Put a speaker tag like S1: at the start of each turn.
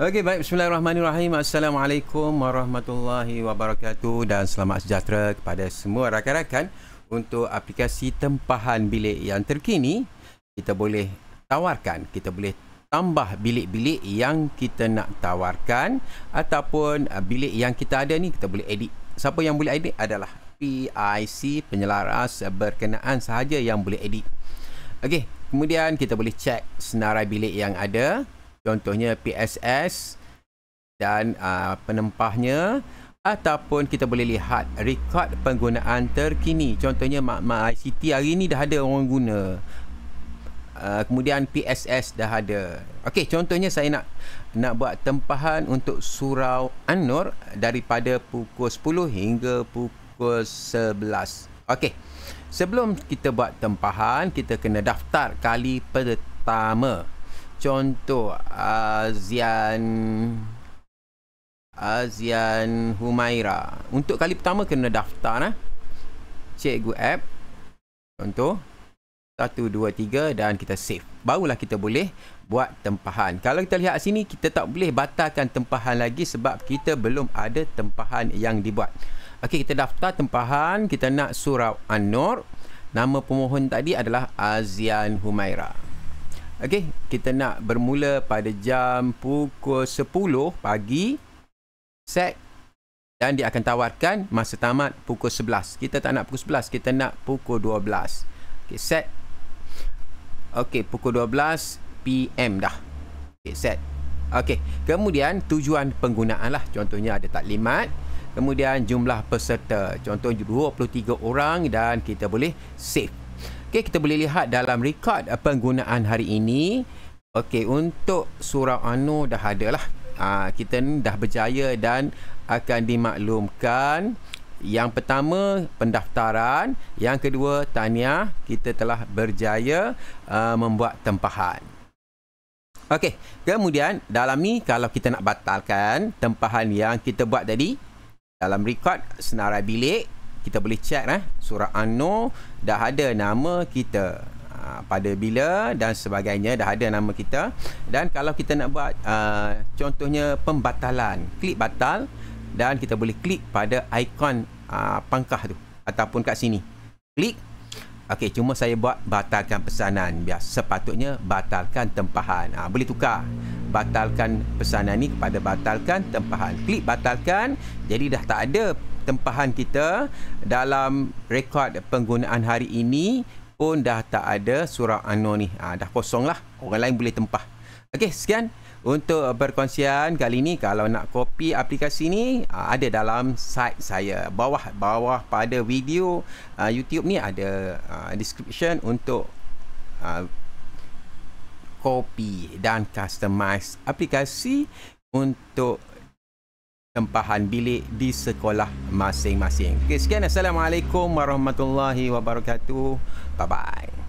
S1: Okey baik bismillahirrahmanirrahim. Assalamualaikum warahmatullahi wabarakatuh dan selamat sejahtera kepada semua rakan-rakan untuk aplikasi tempahan bilik yang terkini kita boleh tawarkan, kita boleh tambah bilik-bilik yang kita nak tawarkan ataupun uh, bilik yang kita ada ni kita boleh edit. Siapa yang boleh edit adalah PIC penyelaras berkenaan sahaja yang boleh edit. Okey, kemudian kita boleh cek senarai bilik yang ada contohnya PSS dan uh, penempahnya ataupun kita boleh lihat rekod penggunaan terkini contohnya ICT hari ini dah ada orang guna uh, kemudian PSS dah ada okey contohnya saya nak nak buat tempahan untuk surau Anur daripada pukul 10 hingga pukul 11 okey sebelum kita buat tempahan kita kena daftar kali pertama contoh Azian Azian Humaira. Untuk kali pertama kena daftar nah. Cikgu app contoh 1 2 3 dan kita save. Barulah kita boleh buat tempahan. Kalau kita lihat sini kita tak boleh batalkan tempahan lagi sebab kita belum ada tempahan yang dibuat. Okey, kita daftar tempahan, kita nak surau an Nama pemohon tadi adalah Azian Humaira. Okey, kita nak bermula pada jam pukul 10 pagi set dan dia akan tawarkan masa tamat pukul 11. Kita tak nak pukul 11, kita nak pukul 12. Okey, set. Okey, pukul 12 PM dah. Okey, set. Okey, kemudian tujuan penggunaan lah. Contohnya ada taklimat. Kemudian jumlah peserta. Contohnya 23 orang dan kita boleh save. Okey, kita boleh lihat dalam rekod penggunaan hari ini. Okey, untuk surau Anu dah ada lah. Uh, kita dah berjaya dan akan dimaklumkan. Yang pertama, pendaftaran. Yang kedua, tanya. Kita telah berjaya uh, membuat tempahan. Okey, kemudian dalam ni kalau kita nak batalkan tempahan yang kita buat tadi dalam rekod senarai bilik kita boleh check eh surah an dah ada nama kita ah, pada bila dan sebagainya dah ada nama kita dan kalau kita nak buat uh, contohnya pembatalan klik batal dan kita boleh klik pada ikon uh, pangkah tu ataupun kat sini klik okey cuma saya buat batalkan pesanan biar sepatutnya batalkan tempahan uh, boleh tukar batalkan pesanan ni kepada batalkan tempahan klik batalkan jadi dah tak ada tempahan kita dalam rekod penggunaan hari ini pun dah tak ada surah anu ni. Ha, dah kosong lah. Orang lain boleh tempah. Okey, sekian untuk perkongsian kali ini. Kalau nak copy aplikasi ni, ah, ada dalam site saya. Bawah-bawah pada video uh, YouTube ni ada uh, description untuk uh, copy dan customize aplikasi untuk tempahan bilik di sekolah masing-masing. Okay, sekian. Assalamualaikum warahmatullahi wabarakatuh. Bye-bye.